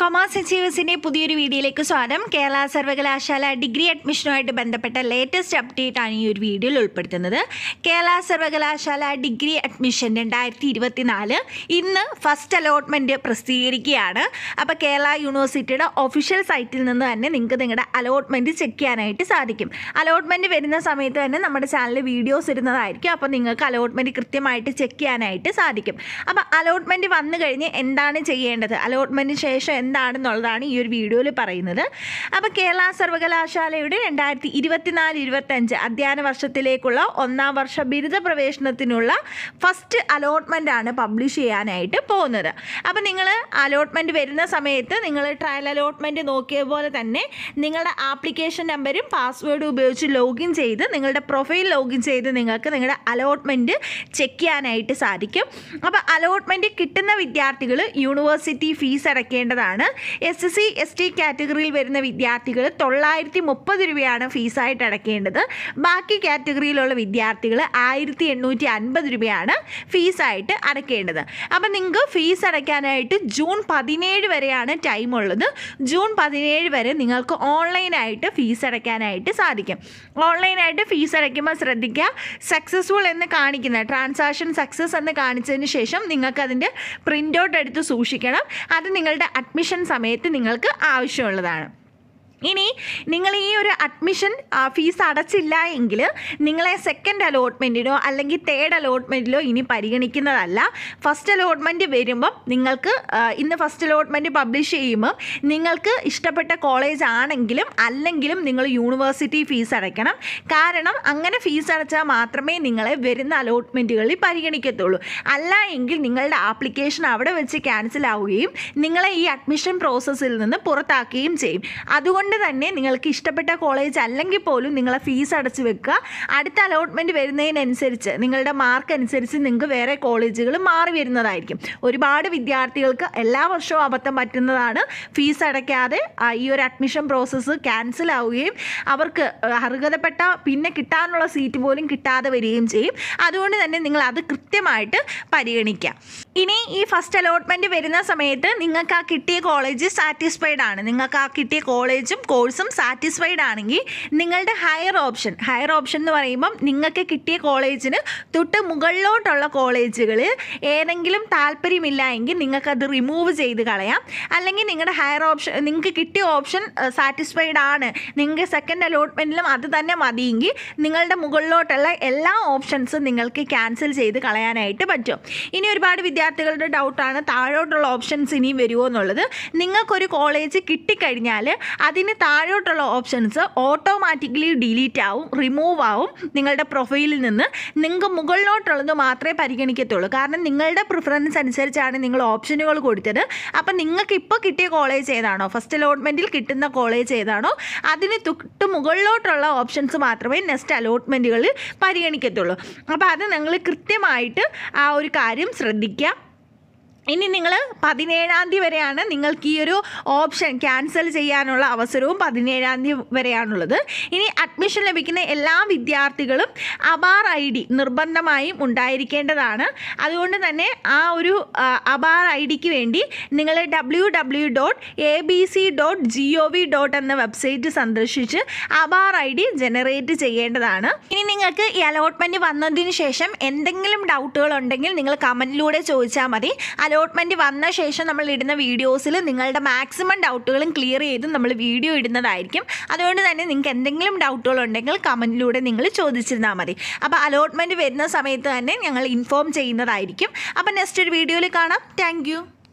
commerce അച്ചീവേഴ്സിൻ്റെ പുതിയൊരു വീഡിയോയിലേക്ക് സ്വാഗതം കേരള സർവകലാശാല ഡിഗ്രി അഡ്മിഷനുമായിട്ട് ബന്ധപ്പെട്ട ലേറ്റസ്റ്റ് അപ്ഡേറ്റാണ് ഈ ഒരു വീഡിയോയിൽ ഉൾപ്പെടുത്തുന്നത് കേരള സർവകലാശാല ഡിഗ്രി അഡ്മിഷൻ രണ്ടായിരത്തി നാല് ഇന്ന് ഫസ്റ്റ് അലോട്ട്മെൻറ്റ് പ്രസിദ്ധീകരിക്കുകയാണ് അപ്പോൾ കേരള യൂണിവേഴ്സിറ്റിയുടെ ഒഫീഷ്യൽ സൈറ്റിൽ നിന്ന് തന്നെ നിങ്ങൾക്ക് നിങ്ങളുടെ അലോട്ട്മെൻറ്റ് ചെക്ക് ചെയ്യാനായിട്ട് സാധിക്കും അലോട്ട്മെൻറ്റ് വരുന്ന സമയത്ത് തന്നെ നമ്മുടെ ചാനലിൽ വീഡിയോസ് ഇരുന്നതായിരിക്കും അപ്പോൾ നിങ്ങൾക്ക് അലോട്ട്മെൻറ്റ് കൃത്യമായിട്ട് ചെക്ക് ചെയ്യാനായിട്ട് സാധിക്കും അപ്പോൾ അലോട്ട്മെൻറ്റ് വന്നു കഴിഞ്ഞ് എന്താണ് ചെയ്യേണ്ടത് അലോട്ട്മെൻറ്റിന് ശേഷം എന്താണെന്നുള്ളതാണ് ഈ ഒരു വീഡിയോയിൽ പറയുന്നത് അപ്പോൾ കേരള സർവകലാശാലയുടെ രണ്ടായിരത്തി ഇരുപത്തിനാല് ഇരുപത്തഞ്ച് അധ്യയന വർഷത്തിലേക്കുള്ള ഒന്നാം വർഷ ബിരുദ പ്രവേശനത്തിനുള്ള ഫസ്റ്റ് അലോട്ട്മെൻ്റ് ആണ് പബ്ലിഷ് ചെയ്യാനായിട്ട് പോകുന്നത് അപ്പോൾ നിങ്ങൾ അലോട്ട്മെൻറ്റ് വരുന്ന സമയത്ത് നിങ്ങൾ ട്രയൽ അലോട്ട്മെൻറ്റ് നോക്കിയ പോലെ തന്നെ നിങ്ങളുടെ ആപ്ലിക്കേഷൻ നമ്പരും പാസ്വേഡും ഉപയോഗിച്ച് ലോഗിൻ ചെയ്ത് നിങ്ങളുടെ പ്രൊഫൈൽ ലോഗിൻ ചെയ്ത് നിങ്ങൾക്ക് നിങ്ങളുടെ അലോട്ട്മെൻറ്റ് ചെക്ക് ചെയ്യാനായിട്ട് സാധിക്കും അപ്പോൾ അലോട്ട്മെൻറ്റ് കിട്ടുന്ന വിദ്യാർത്ഥികൾ യൂണിവേഴ്സിറ്റി ഫീസ് അടയ്ക്കേണ്ടതാണ് ആണ് എസ് സി എസ് ടി കാറ്റഗറിയിൽ വരുന്ന വിദ്യാർത്ഥികൾ തൊള്ളായിരത്തി മുപ്പത് രൂപയാണ് ഫീസായിട്ട് അടയ്ക്കേണ്ടത് ബാക്കി കാറ്റഗറിയിലുള്ള വിദ്യാർത്ഥികൾ ആയിരത്തി എണ്ണൂറ്റി അൻപത് രൂപയാണ് ഫീസായിട്ട് അടയ്ക്കേണ്ടത് അപ്പം നിങ്ങൾക്ക് ഫീസ് അടയ്ക്കാനായിട്ട് ജൂൺ പതിനേഴ് വരെയാണ് ടൈം ഉള്ളത് ജൂൺ പതിനേഴ് വരെ നിങ്ങൾക്ക് ഓൺലൈനായിട്ട് ഫീസ് അടയ്ക്കാനായിട്ട് സാധിക്കും ഓൺലൈനായിട്ട് ഫീസ് അടയ്ക്കുമ്പോൾ ശ്രദ്ധിക്കുക സക്സസ്ഫുൾ എന്ന് കാണിക്കുന്ന ട്രാൻസാക്ഷൻ സക്സസ് എന്ന് കാണിച്ചതിന് ശേഷം നിങ്ങൾക്ക് അതിൻ്റെ പ്രിൻ്റ് ഔട്ട് എടുത്ത് സൂക്ഷിക്കണം അത് നിങ്ങളുടെ അഡ്മിഷൻ അഡ്മിഷൻ സമയത്ത് നിങ്ങൾക്ക് ആവശ്യമുള്ളതാണ് ഇനി നിങ്ങൾ ഈ ഒരു അഡ്മിഷൻ ഫീസ് അടച്ചില്ല എങ്കിൽ നിങ്ങളെ സെക്കൻഡ് അലോട്ട്മെൻറ്റിനോ അല്ലെങ്കിൽ തേർഡ് അലോട്ട്മെൻറ്റിലോ ഇനി പരിഗണിക്കുന്നതല്ല ഫസ്റ്റ് അലോട്ട്മെൻറ്റ് വരുമ്പം നിങ്ങൾക്ക് ഇന്ന് ഫസ്റ്റ് അലോട്ട്മെൻറ്റ് പബ്ലിഷ് ചെയ്യുമ്പോൾ നിങ്ങൾക്ക് ഇഷ്ടപ്പെട്ട കോളേജ് ആണെങ്കിലും അല്ലെങ്കിലും നിങ്ങൾ യൂണിവേഴ്സിറ്റി ഫീസ് അടയ്ക്കണം കാരണം അങ്ങനെ ഫീസ് അടച്ചാൽ മാത്രമേ നിങ്ങളെ വരുന്ന അലോട്ട്മെൻറ്റുകളിൽ പരിഗണിക്കത്തുള്ളൂ അല്ല എങ്കിൽ നിങ്ങളുടെ ആപ്ലിക്കേഷൻ അവിടെ വെച്ച് ക്യാൻസൽ ആവുകയും നിങ്ങളെ ഈ അഡ്മിഷൻ പ്രോസസ്സിൽ നിന്ന് പുറത്താക്കുകയും ചെയ്യും അതുകൊണ്ട് അതുകൊണ്ട് തന്നെ നിങ്ങൾക്ക് ഇഷ്ടപ്പെട്ട കോളേജ് അല്ലെങ്കിൽ പോലും നിങ്ങളെ ഫീസ് അടച്ചു വെക്കുക അടുത്ത അലോട്ട്മെൻറ്റ് വരുന്നതിനനുസരിച്ച് നിങ്ങളുടെ മാർക്ക് അനുസരിച്ച് നിങ്ങൾക്ക് വേറെ കോളേജുകൾ മാറി വരുന്നതായിരിക്കും ഒരുപാട് വിദ്യാർത്ഥികൾക്ക് എല്ലാ വർഷവും അബദ്ധം പറ്റുന്നതാണ് ഫീസ് അടയ്ക്കാതെ ഈ ഒരു അഡ്മിഷൻ പ്രോസസ്സ് ക്യാൻസൽ ആവുകയും അവർക്ക് അർഹതപ്പെട്ട പിന്നെ കിട്ടാനുള്ള സീറ്റ് പോലും കിട്ടാതെ വരികയും ചെയ്യും അതുകൊണ്ട് തന്നെ നിങ്ങൾ അത് കൃത്യമായിട്ട് പരിഗണിക്കുക ഇനി ഈ ഫസ്റ്റ് അലോട്ട്മെൻറ്റ് വരുന്ന സമയത്ത് നിങ്ങൾക്ക് ആ കിട്ടിയ കോളേജ് സാറ്റിസ്ഫൈഡ് ആണ് നിങ്ങൾക്ക് ആ കിട്ടിയ കോളേജും കോഴ്സും സാറ്റിസ്ഫൈഡ് ആണെങ്കിൽ നിങ്ങളുടെ ഹയർ ഓപ്ഷൻ ഹയർ ഓപ്ഷൻ എന്ന് പറയുമ്പം നിങ്ങൾക്ക് കിട്ടിയ കോളേജിന് തൊട്ട് മുകളിലോട്ടുള്ള കോളേജുകൾ ഏതെങ്കിലും താല്പര്യമില്ല എങ്കിൽ നിങ്ങൾക്കത് റിമൂവ് ചെയ്ത് കളയാം അല്ലെങ്കിൽ നിങ്ങളുടെ ഹയർ ഓപ്ഷൻ നിങ്ങൾക്ക് കിട്ടിയ ഓപ്ഷൻ സാറ്റിസ്ഫൈഡ് ആണ് നിങ്ങൾക്ക് സെക്കൻഡ് അലോട്ട്മെൻറ്റിലും അത് തന്നെ മതിയെങ്കിൽ നിങ്ങളുടെ മുകളിലോട്ടുള്ള എല്ലാ ഓപ്ഷൻസും നിങ്ങൾക്ക് ക്യാൻസൽ ചെയ്ത് കളയാനായിട്ട് പറ്റും ഇനി ഒരുപാട് വിദ്യാർത്ഥികൾ വിദ്യാർത്ഥികളുടെ ഡൗട്ടാണ് താഴോട്ടുള്ള ഓപ്ഷൻസ് ഇനി വരുമോ എന്നുള്ളത് നിങ്ങൾക്കൊരു കോളേജ് കിട്ടിക്കഴിഞ്ഞാൽ അതിന് താഴോട്ടുള്ള ഓപ്ഷൻസ് ഓട്ടോമാറ്റിക്കലി ഡിലീറ്റ് ആവും റിമൂവ് ആവും നിങ്ങളുടെ പ്രൊഫൈലിൽ നിന്ന് നിങ്ങൾക്ക് മുകളിലോട്ടുള്ളത് മാത്രമേ പരിഗണിക്കത്തുള്ളൂ കാരണം നിങ്ങളുടെ പ്രിഫറൻസ് അനുസരിച്ചാണ് നിങ്ങൾ ഓപ്ഷനുകൾ കൊടുത്തത് അപ്പം നിങ്ങൾക്ക് ഇപ്പോൾ കിട്ടിയ കോളേജ് ഏതാണോ ഫസ്റ്റ് അലോട്ട്മെൻറ്റിൽ കിട്ടുന്ന കോളേജ് ഏതാണോ അതിന് തൊട്ട് മുകളിലോട്ടുള്ള ഓപ്ഷൻസ് മാത്രമേ നെക്സ്റ്റ് അലോട്ട്മെൻറ്റുകളിൽ പരിഗണിക്കത്തുള്ളൂ അപ്പോൾ അത് നിങ്ങൾ കൃത്യമായിട്ട് ആ ഒരു കാര്യം ശ്രദ്ധിക്കുക ഇനി നിങ്ങൾ പതിനേഴാം തീയതി വരെയാണ് നിങ്ങൾക്ക് ഈ ഒരു ഓപ്ഷൻ ക്യാൻസൽ ചെയ്യാനുള്ള അവസരവും പതിനേഴാം തീയതി വരെയാണുള്ളത് ഇനി അഡ്മിഷൻ ലഭിക്കുന്ന എല്ലാ വിദ്യാർത്ഥികളും അബാർ ഐ ഡി നിർബന്ധമായും ഉണ്ടായിരിക്കേണ്ടതാണ് അതുകൊണ്ട് തന്നെ ആ ഒരു അബാർ ഐ ഡിക്ക് വേണ്ടി നിങ്ങൾ W W dot A B C dot G O V dot എന്ന വെബ്സൈറ്റ് സന്ദർശിച്ച് അബാർ ഐ ഡി ജനറേറ്റ് ചെയ്യേണ്ടതാണ് ഇനി നിങ്ങൾക്ക് ഈ അലോട്ട്മെൻറ്റ് വന്നതിന് ശേഷം എന്തെങ്കിലും ഡൗട്ടുകൾ ഉണ്ടെങ്കിൽ നിങ്ങൾ കമൻറ്റിലൂടെ ചോദിച്ചാൽ മതി അലോട്ട്മെൻറ്റ് വന്ന ശേഷം നമ്മൾ ഇടുന്ന വീഡിയോസിൽ നിങ്ങളുടെ മാക്സിമം ഡൗട്ടുകളും ക്ലിയർ ചെയ്ത് നമ്മൾ വീഡിയോ ഇടുന്നതായിരിക്കും അതുകൊണ്ട് തന്നെ നിങ്ങൾക്ക് എന്തെങ്കിലും ഡൗട്ടുകൾ ഉണ്ടെങ്കിൽ കമൻറ്റിലൂടെ നിങ്ങൾ ചോദിച്ചിരുന്നാൽ മതി അപ്പോൾ അലോട്ട്മെൻറ്റ് വരുന്ന സമയത്ത് തന്നെ ഞങ്ങൾ ഇൻഫോം ചെയ്യുന്നതായിരിക്കും അപ്പോൾ നെക്സ്റ്റ് ഒരു വീഡിയോയിൽ കാണാം താങ്ക്